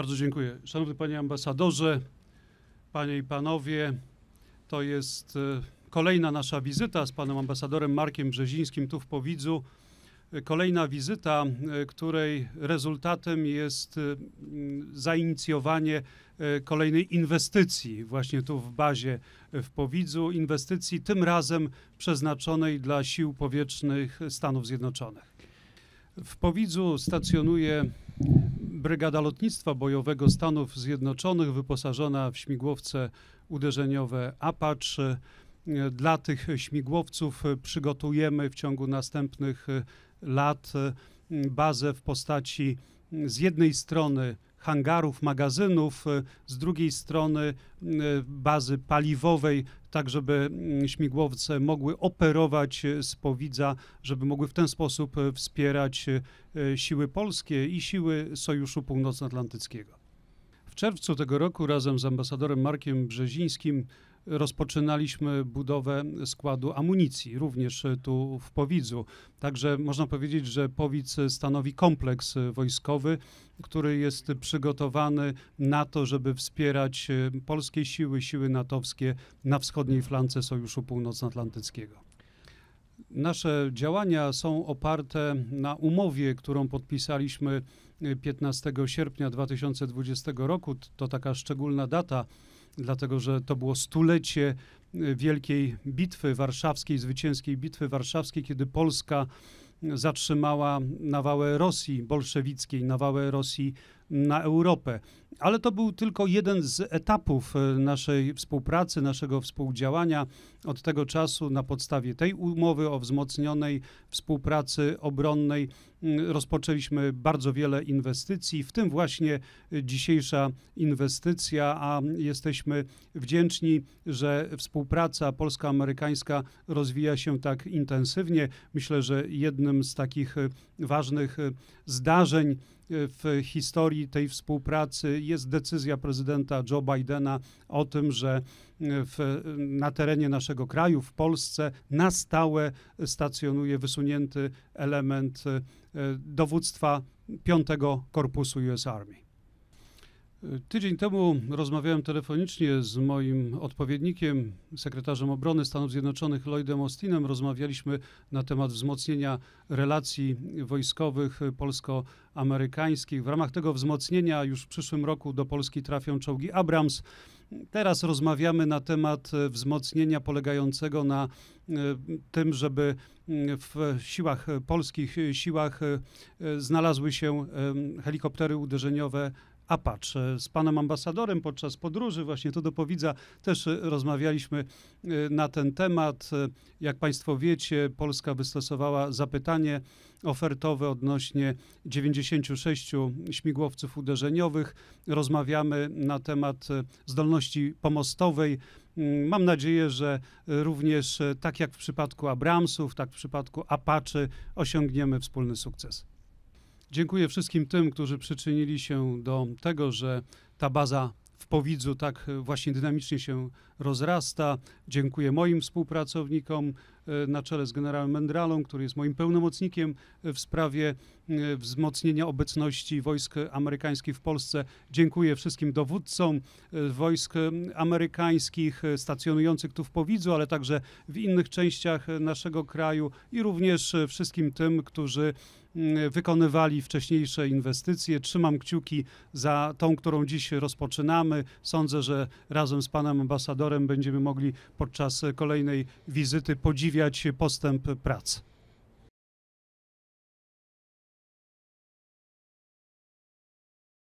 Bardzo dziękuję. Szanowny Panie Ambasadorze, Panie i Panowie, to jest e, kolejna nasza wizyta z Panem Ambasadorem Markiem Brzezińskim tu w Powidzu. E, kolejna wizyta, e, której rezultatem jest zainicjowanie kolejnej inwestycji właśnie tu w bazie w Powidzu, inwestycji tym razem przeznaczonej dla Sił Powietrznych Stanów Zjednoczonych. W Powidzu stacjonuje Brygada Lotnictwa Bojowego Stanów Zjednoczonych wyposażona w śmigłowce uderzeniowe Apache. Dla tych śmigłowców przygotujemy w ciągu następnych lat bazę w postaci z jednej strony hangarów, magazynów, y, z drugiej strony y, bazy paliwowej, tak żeby mm, śmigłowce mogły operować y, z Powidza, żeby mogły w ten sposób wspierać siły polskie i siły Sojuszu Północnoatlantyckiego. W czerwcu tego roku razem z ambasadorem Markiem Brzezińskim rozpoczynaliśmy budowę składu amunicji, również tu w Powidzu. Także można powiedzieć, że Powidz stanowi kompleks wojskowy, który jest przygotowany na to, żeby wspierać e, polskie siły, siły natowskie na wschodniej flance Sojuszu Północnoatlantyckiego. Nasze działania są oparte na umowie, którą podpisaliśmy 15 e, sierpnia 2020 roku. To taka szczególna data dlatego że to było stulecie e, wielkiej bitwy warszawskiej, zwycięskiej bitwy warszawskiej, kiedy Polska e, zatrzymała nawałę Rosji bolszewickiej, nawałę Rosji na Europę. Ale to był tylko jeden z etapów e, naszej współpracy, naszego współdziałania. Od tego czasu na podstawie tej umowy o wzmocnionej współpracy obronnej mm, rozpoczęliśmy bardzo wiele inwestycji, w tym właśnie e, dzisiejsza inwestycja, a jesteśmy wdzięczni, że współpraca polsko-amerykańska rozwija się tak intensywnie. Myślę, że jednym z takich e, ważnych zdarzeń, w historii tej współpracy jest decyzja prezydenta Joe Bidena o tym, że w, na terenie naszego kraju, w Polsce, na stałe stacjonuje wysunięty element e, dowództwa 5 Korpusu US Army. Tydzień temu rozmawiałem telefonicznie z moim odpowiednikiem, sekretarzem obrony Stanów Zjednoczonych Lloydem Austinem. Rozmawialiśmy na temat wzmocnienia relacji wojskowych polsko-amerykańskich. W ramach tego wzmocnienia już w przyszłym roku do Polski trafią czołgi Abrams. Teraz rozmawiamy na temat wzmocnienia polegającego na e, tym, żeby e, w siłach polskich siłach e, znalazły się helikoptery uderzeniowe Apache. Z panem ambasadorem podczas podróży właśnie tu do Powidza też e, rozmawialiśmy e, na ten temat. E, jak państwo wiecie, Polska wystosowała zapytanie ofertowe odnośnie 96 śmigłowców uderzeniowych. Rozmawiamy na temat zdolności pomostowej. Mm, mam nadzieję, że również tak jak w przypadku Abramsów, tak w przypadku Apache osiągniemy wspólny sukces. Dziękuję wszystkim tym, którzy przyczynili się do tego, że ta baza w Powidzu tak właśnie dynamicznie się rozrasta. Dziękuję moim współpracownikom, E, na czele z generałem Mendralą, który jest moim pełnomocnikiem e, w sprawie e, wzmocnienia obecności wojsk amerykańskich w Polsce. Dziękuję wszystkim dowódcom wojsk amerykańskich stacjonujących tu w Powidzu, ale także w innych częściach naszego kraju i również wszystkim tym, którzy wykonywali wcześniejsze inwestycje. Trzymam kciuki za tą, którą dziś rozpoczynamy. Sądzę, że razem z panem ambasadorem będziemy mogli podczas kolejnej wizyty podziwiać podziwiać postęp prac.